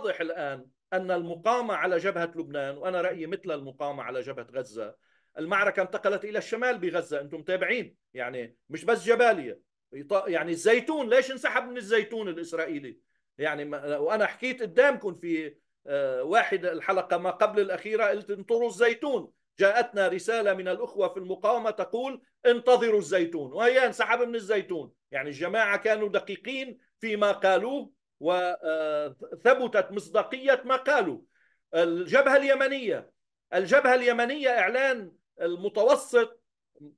واضح الآن أن المقاومة على جبهة لبنان وأنا رأيي مثل المقاومة على جبهة غزة المعركة انتقلت إلى الشمال بغزة أنتم متابعين يعني مش بس جبالية يعني الزيتون ليش انسحب من الزيتون الإسرائيلي يعني وأنا حكيت قدامكم في آه، واحد الحلقة ما قبل الأخيرة قلت انطروا الزيتون جاءتنا رسالة من الأخوة في المقاومة تقول انتظروا الزيتون وهي انسحب من الزيتون يعني الجماعة كانوا دقيقين فيما قالوه وثبتت مصداقية ما قالوا الجبهة اليمنية الجبهة اليمنية إعلان المتوسط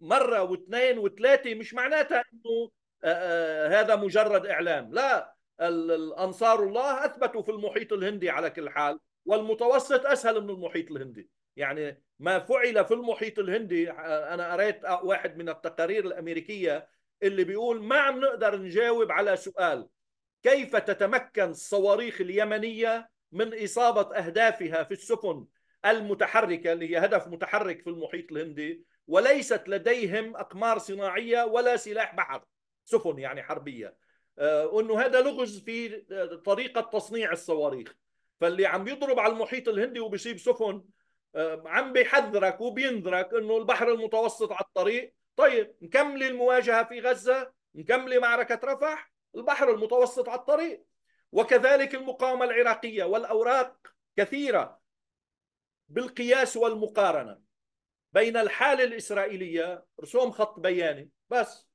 مرة واثنين وثلاثة مش معناتها أنه آه، آه، هذا مجرد إعلام لا الأنصار الله أثبتوا في المحيط الهندي على كل حال والمتوسط أسهل من المحيط الهندي يعني ما فعل في المحيط الهندي آه، أنا قريت واحد من التقارير الأمريكية اللي بيقول ما عم نقدر نجاوب على سؤال كيف تتمكن الصواريخ اليمنية من إصابة أهدافها في السفن المتحركة اللي هي هدف متحرك في المحيط الهندي وليست لديهم أقمار صناعية ولا سلاح بحر سفن يعني حربية آه، وأنه هذا لغز في آه، طريقة تصنيع الصواريخ فاللي عم يضرب على المحيط الهندي وبيصيب سفن آه، عم بيحذرك وبينذرك انه البحر المتوسط على الطريق طيب نكمل المواجهه في غزه نكمل معركه رفح البحر المتوسط على الطريق وكذلك المقاومة العراقية والأوراق كثيرة بالقياس والمقارنة بين الحالة الإسرائيلية رسوم خط بياني بس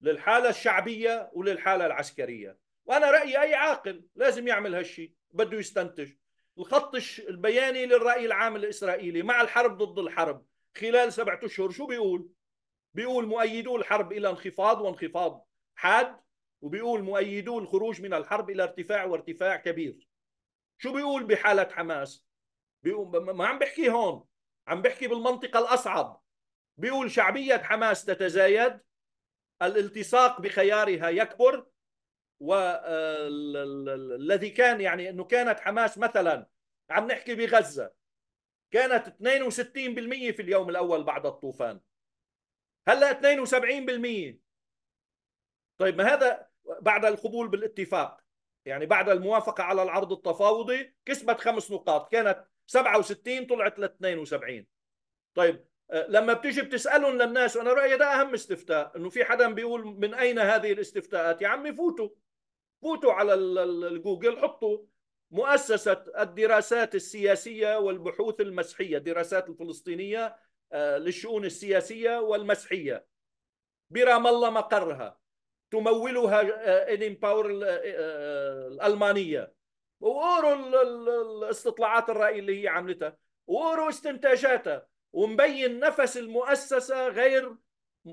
للحالة الشعبية وللحالة العسكرية وأنا رأيي أي عاقل لازم يعمل هالشي بده يستنتج الخط البياني للرأي العام الإسرائيلي مع الحرب ضد الحرب خلال سبعة أشهر شو بيقول؟ بيقول مؤيدو الحرب إلى انخفاض وانخفاض حاد وبيقول مؤيدو الخروج من الحرب الى ارتفاع وارتفاع كبير شو بيقول بحاله حماس بيقول ما عم بحكي هون عم بحكي بالمنطقه الاصعب بيقول شعبيه حماس تتزايد الالتصاق بخيارها يكبر والذي آه، كان يعني انه كانت حماس مثلا عم نحكي بغزه كانت 62% في اليوم الاول بعد الطوفان هلا 72% طيب ما هذا بعد القبول بالاتفاق يعني بعد الموافقة على العرض التفاوضي كسبت خمس نقاط كانت 67 طلعت ل 72 طيب آه، لما بتيجي بتسألهم للناس وأنا رأيي ده أهم استفتاء إنه في حدا بيقول من أين هذه الاستفتاءات يا عمي فوتوا فوتوا على الجوجل حطوا مؤسسة الدراسات السياسية والبحوث المسحية دراسات الفلسطينية آه، للشؤون السياسية والمسحية برام الله مقرها تمولها ايدين آه، باور آه، آه، الالمانيه وقروا الاستطلاعات الراي اللي هي عملتها وقروا استنتاجاتها ومبين نفس المؤسسه غير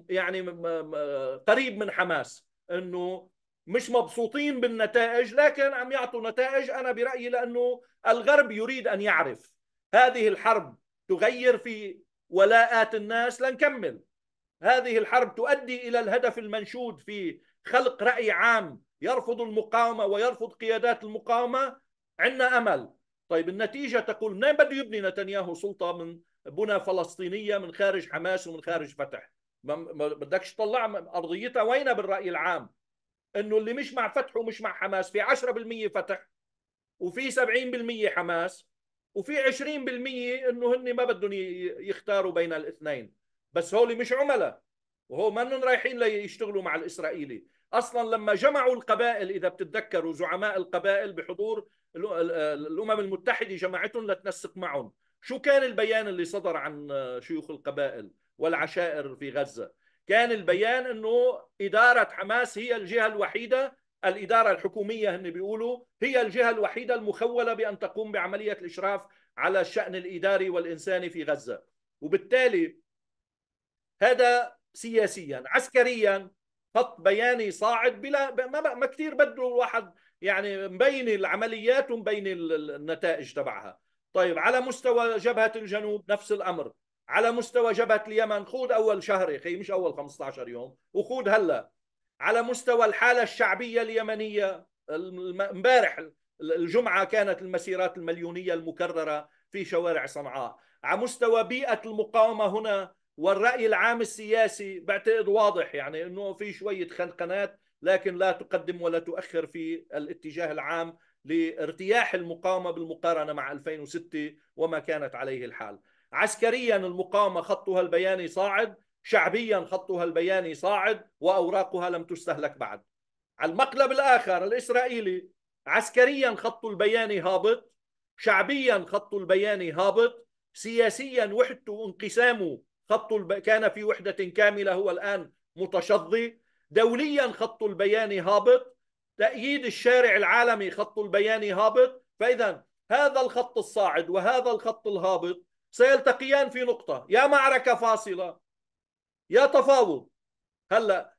يعني قريب من حماس انه مش مبسوطين بالنتائج لكن عم يعطوا نتائج انا برايي لانه الغرب يريد ان يعرف هذه الحرب تغير في ولاءات الناس لنكمل هذه الحرب تؤدي الى الهدف المنشود في خلق راي عام يرفض المقاومه ويرفض قيادات المقاومه عندنا امل طيب النتيجه تقول منين بده يبني نتنياهو سلطه من بنى فلسطينيه من خارج حماس ومن خارج فتح ما بدكش تطلع ارضيتها وين بالراي العام انه اللي مش مع فتح ومش مع حماس في 10% فتح وفي 70% حماس وفي 20% انه هن ما بدهم يختاروا بين الاثنين بس هول مش عملاء وهو منن رايحين ليشتغلوا مع الإسرائيلي أصلا لما جمعوا القبائل إذا بتتذكروا زعماء القبائل بحضور الأمم المتحدة جمعتهم لتنسق معهم شو كان البيان اللي صدر عن شيوخ القبائل والعشائر في غزة كان البيان أنه إدارة حماس هي الجهة الوحيدة الإدارة الحكومية هن بيقولوا هي الجهة الوحيدة المخولة بأن تقوم بعملية الإشراف على الشأن الإداري والإنساني في غزة وبالتالي هذا سياسيا عسكريا خط بياني صاعد بلا ما, ما كثير بده الواحد يعني مبين العمليات ومبين النتائج تبعها طيب على مستوى جبهة الجنوب نفس الأمر على مستوى جبهة اليمن خود أول شهر يا أخي مش أول 15 يوم وخود هلا على مستوى الحالة الشعبية اليمنية امبارح الجمعة كانت المسيرات المليونية المكررة في شوارع صنعاء على مستوى بيئة المقاومة هنا والرأي العام السياسي بعتقد واضح يعني أنه في شوية خنقنات لكن لا تقدم ولا تؤخر في الاتجاه العام لارتياح المقاومة بالمقارنة مع 2006 وما كانت عليه الحال عسكريا المقاومة خطها البياني صاعد شعبيا خطها البياني صاعد وأوراقها لم تستهلك بعد على المقلب الآخر الإسرائيلي عسكريا خط البياني هابط شعبيا خط البياني هابط سياسيا وحدته وانقسامه خط الب... كان في وحدة كاملة هو الآن متشظي دوليا خط البيان هابط تأييد الشارع العالمي خط البيان هابط فإذا هذا الخط الصاعد وهذا الخط الهابط سيلتقيان في نقطة يا معركة فاصلة يا تفاوض هلا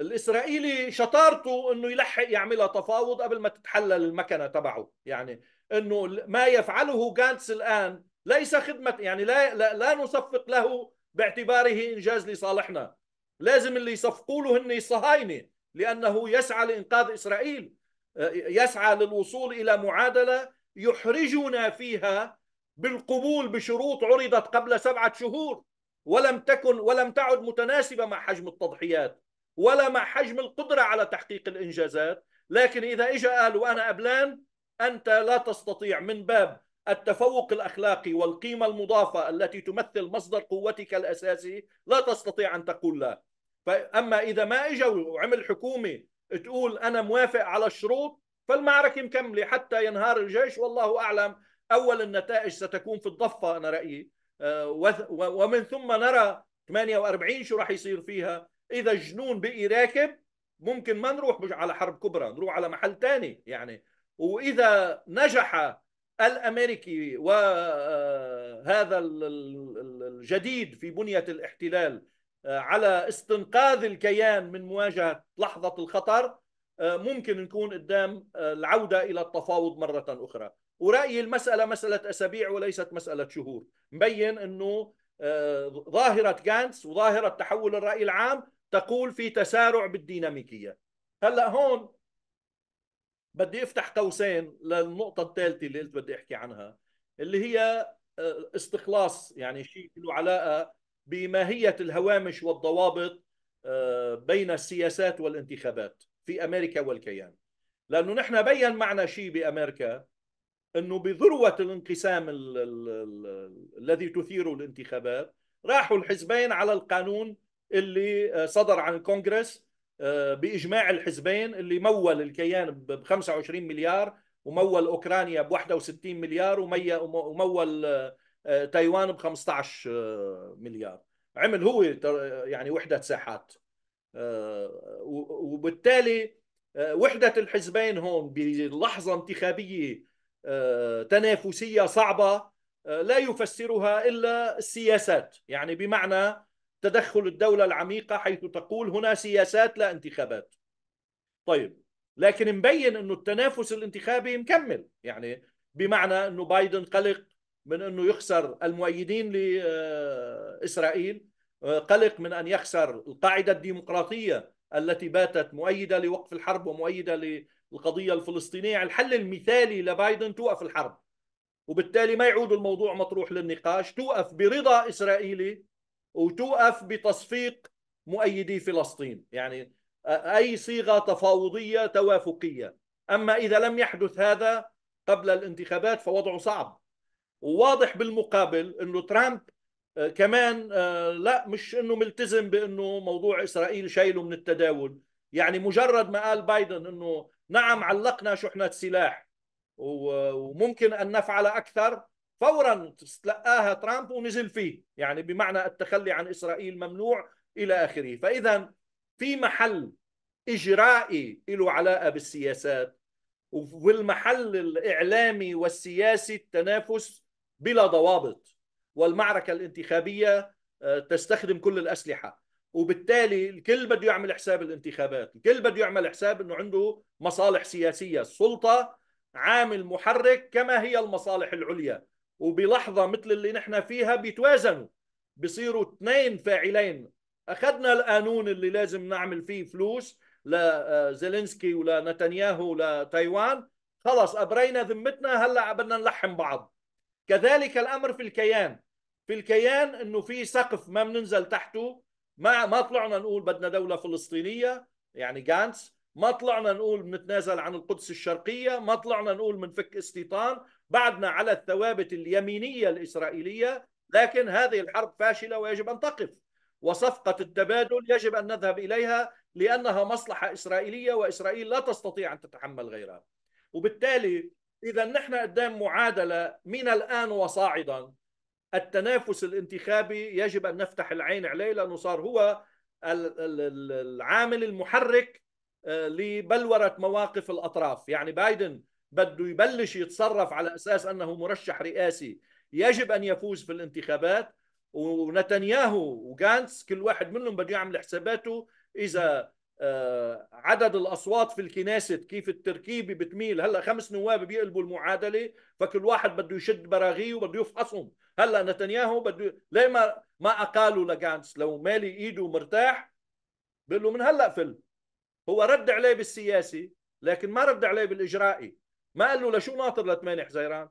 الإسرائيلي شطارته إنه يلحق يعملها تفاوض قبل ما تتحلل المكنة تبعه يعني إنه ما يفعله جانتس الآن ليس خدمة يعني لا لا, لا نصفق له باعتباره إنجاز لصالحنا لازم اللي يصفقوا له هن الصهاينة لأنه يسعى لإنقاذ إسرائيل آه، يسعى للوصول إلى معادلة يحرجنا فيها بالقبول بشروط عرضت قبل سبعة شهور ولم تكن ولم تعد متناسبة مع حجم التضحيات ولا مع حجم القدرة على تحقيق الإنجازات لكن إذا اجى قال وأنا أبلان أنت لا تستطيع من باب التفوق الاخلاقي والقيمه المضافه التي تمثل مصدر قوتك الاساسي لا تستطيع ان تقول لا فاما اذا ما اجى وعمل حكومه تقول انا موافق على الشروط فالمعركه مكمله حتى ينهار الجيش والله اعلم اول النتائج ستكون في الضفه انا رايي آه، ومن ثم نرى 48 شو راح يصير فيها اذا الجنون بقي راكب ممكن ما نروح على حرب كبرى نروح على محل ثاني يعني واذا نجح الامريكي وهذا الجديد في بنيه الاحتلال آه، على استنقاذ الكيان من مواجهه لحظه الخطر آه، ممكن نكون قدام آه، العوده الى التفاوض مره اخرى ورايي المساله مساله اسابيع وليست مساله شهور مبين انه ظاهره جانس وظاهره تحول الراي العام تقول في تسارع بالديناميكيه هلا هون بدي افتح قوسين للنقطة الثالثة اللي قلت بدي احكي عنها اللي هي آه، استخلاص يعني شيء له علاقة بماهية الهوامش والضوابط آه، بين السياسات والانتخابات في امريكا والكيان لانه نحن بين معنا شيء بامريكا انه بذروه الانقسام الذي تثيره الانتخابات راحوا الحزبين على القانون اللي آه، صدر عن الكونغرس آه، باجماع الحزبين اللي مول الكيان ب 25 مليار ومول اوكرانيا ب 61 مليار ومول آه، تايوان ب 15 آه، مليار عمل هو يعني وحده ساحات وبالتالي وحده الحزبين هون بلحظه انتخابيه تنافسيه صعبه لا يفسرها الا السياسات يعني بمعنى تدخل الدولة العميقة حيث تقول هنا سياسات لا انتخابات طيب لكن مبين انه التنافس الانتخابي مكمل يعني بمعنى انه بايدن قلق من انه يخسر المؤيدين لاسرائيل قلق من ان يخسر القاعده الديمقراطيه التي باتت مؤيده لوقف الحرب ومؤيده للقضيه الفلسطينيه الحل المثالي لبايدن توقف الحرب وبالتالي ما يعود الموضوع مطروح للنقاش توقف برضا اسرائيلي وتوقف بتصفيق مؤيدي فلسطين يعني أي صيغة تفاوضية توافقية أما إذا لم يحدث هذا قبل الانتخابات فوضعه صعب وواضح بالمقابل أنه ترامب آه، كمان آه، لا مش أنه ملتزم بأنه موضوع إسرائيل شايله من التداول يعني مجرد ما قال بايدن أنه نعم علقنا شحنة سلاح وممكن أن نفعل أكثر فورا تلقاها ترامب ونزل فيه يعني بمعنى التخلي عن إسرائيل ممنوع إلى آخره فإذا في محل إجرائي له علاقة بالسياسات والمحل الإعلامي والسياسي التنافس بلا ضوابط والمعركة الانتخابية آه، تستخدم كل الأسلحة وبالتالي الكل بده يعمل حساب الانتخابات الكل بده يعمل حساب أنه عنده مصالح سياسية السلطة عامل محرك كما هي المصالح العليا وبلحظة مثل اللي نحن فيها بيتوازنوا بيصيروا اثنين فاعلين أخذنا القانون اللي لازم نعمل فيه فلوس لزيلينسكي آه، ولنتنياهو لتايوان خلص أبرينا ذمتنا هلأ بدنا نلحم بعض كذلك الأمر في الكيان في الكيان أنه في سقف ما بننزل تحته ما ما طلعنا نقول بدنا دولة فلسطينية يعني جانس ما طلعنا نقول بنتنازل عن القدس الشرقية ما طلعنا نقول بنفك استيطان بعدنا على الثوابت اليمينية الإسرائيلية لكن هذه الحرب فاشلة ويجب أن تقف وصفقة التبادل يجب أن نذهب إليها لأنها مصلحة إسرائيلية وإسرائيل لا تستطيع أن تتحمل غيرها وبالتالي إذا نحن قدام معادلة من الآن وصاعدا التنافس الانتخابي يجب أن نفتح العين عليه لأنه صار هو العامل المحرك آه، لبلورة مواقف الأطراف يعني بايدن بده يبلش يتصرف على أساس أنه مرشح رئاسي يجب أن يفوز في الانتخابات ونتنياهو وغانتس كل واحد منهم بده يعمل حساباته إذا آه، عدد الأصوات في الكنيسة كيف التركيبة بتميل هلأ خمس نواب بيقلبوا المعادلة فكل واحد بده يشد براغيه وبده يفحصهم هلأ نتنياهو بده ليه ما ما أقالوا لغانتس لو مالي إيده مرتاح بيقول له من هلأ فل هو رد عليه بالسياسي لكن ما رد عليه بالاجرائي ما قال له لشو ناطر 8 حزيران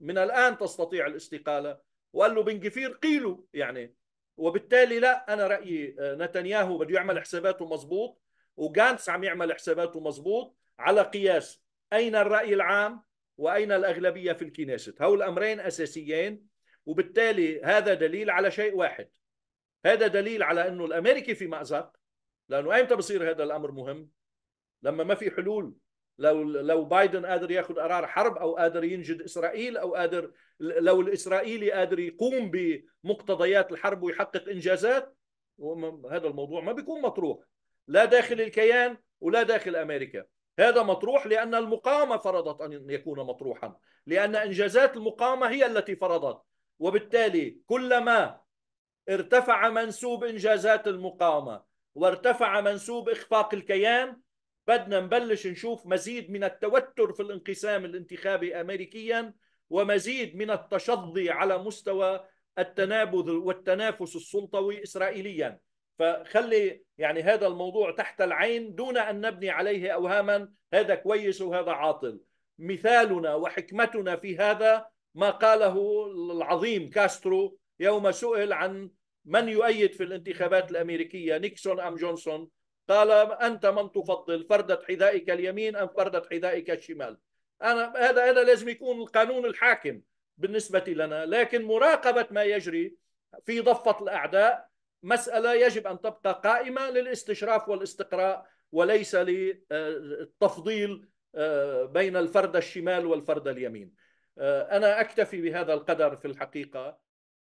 من الان تستطيع الاستقاله وقال له بن قيلوا يعني وبالتالي لا انا رايي آه، نتنياهو بده يعمل حساباته مزبوط وغانتس عم يعمل حساباته مزبوط على قياس اين الراي العام واين الاغلبيه في الكنيسة هؤلاء الامرين اساسيين وبالتالي هذا دليل على شيء واحد هذا دليل على انه الامريكي في مازق لانه ايمتى بصير هذا الامر مهم؟ لما ما في حلول لو لو بايدن قادر ياخذ قرار حرب او قادر ينجد اسرائيل او قادر لو الاسرائيلي قادر يقوم بمقتضيات الحرب ويحقق انجازات هذا الموضوع ما بيكون مطروح لا داخل الكيان ولا داخل امريكا هذا مطروح لان المقاومه فرضت ان يكون مطروحا لان انجازات المقاومه هي التي فرضت وبالتالي كلما ارتفع منسوب انجازات المقاومه وارتفع منسوب إخفاق الكيان بدنا نبلش نشوف مزيد من التوتر في الانقسام الانتخابي أمريكيا ومزيد من التشظي على مستوى التنابذ والتنافس السلطوي إسرائيليا فخلي يعني هذا الموضوع تحت العين دون أن نبني عليه أوهاما هذا كويس وهذا عاطل مثالنا وحكمتنا في هذا ما قاله العظيم كاسترو يوم سئل عن من يؤيد في الانتخابات الأمريكية نيكسون أم جونسون قال أنت من تفضل فردة حذائك اليمين أم فردة حذائك الشمال أنا هذا هذا لازم يكون القانون الحاكم بالنسبة لنا لكن مراقبة ما يجري في ضفة الأعداء مسألة يجب أن تبقى قائمة للاستشراف والاستقراء وليس للتفضيل آه، بين الفرد الشمال والفرد اليمين آه، أنا أكتفي بهذا القدر في الحقيقة